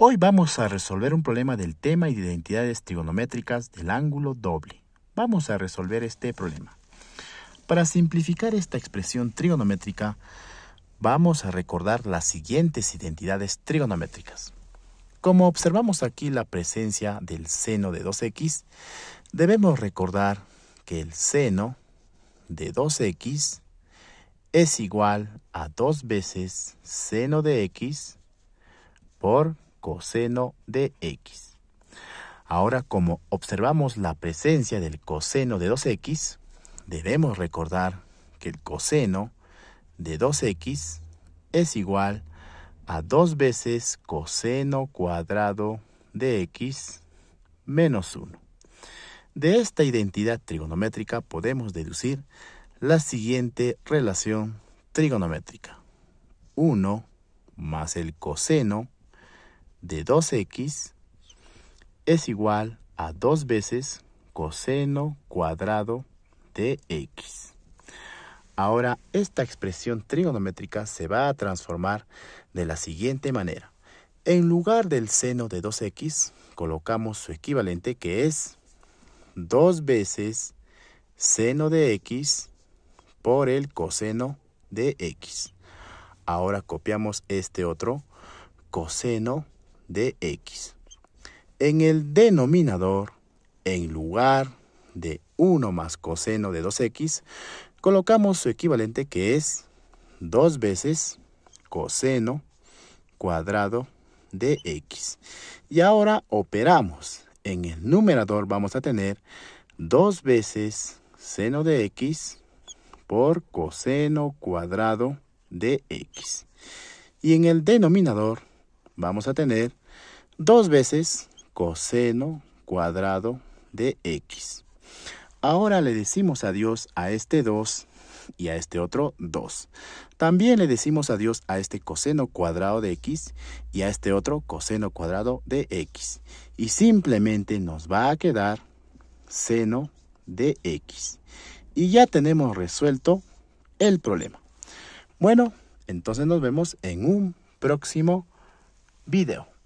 Hoy vamos a resolver un problema del tema de identidades trigonométricas del ángulo doble. Vamos a resolver este problema. Para simplificar esta expresión trigonométrica, vamos a recordar las siguientes identidades trigonométricas. Como observamos aquí la presencia del seno de 2x, debemos recordar que el seno de 2x es igual a dos veces seno de x por coseno de x. Ahora, como observamos la presencia del coseno de 2x, debemos recordar que el coseno de 2x es igual a 2 veces coseno cuadrado de x menos 1. De esta identidad trigonométrica podemos deducir la siguiente relación trigonométrica. 1 más el coseno de 2x es igual a dos veces coseno cuadrado de x. Ahora, esta expresión trigonométrica se va a transformar de la siguiente manera. En lugar del seno de 2x, colocamos su equivalente que es 2 veces seno de x por el coseno de x. Ahora copiamos este otro coseno de x. En el denominador, en lugar de 1 más coseno de 2x, colocamos su equivalente que es 2 veces coseno cuadrado de x. Y ahora operamos. En el numerador vamos a tener 2 veces seno de x por coseno cuadrado de x. Y en el denominador vamos a tener dos veces coseno cuadrado de x. Ahora le decimos adiós a este 2 y a este otro 2. También le decimos adiós a este coseno cuadrado de x y a este otro coseno cuadrado de x. Y simplemente nos va a quedar seno de x. Y ya tenemos resuelto el problema. Bueno, entonces nos vemos en un próximo video.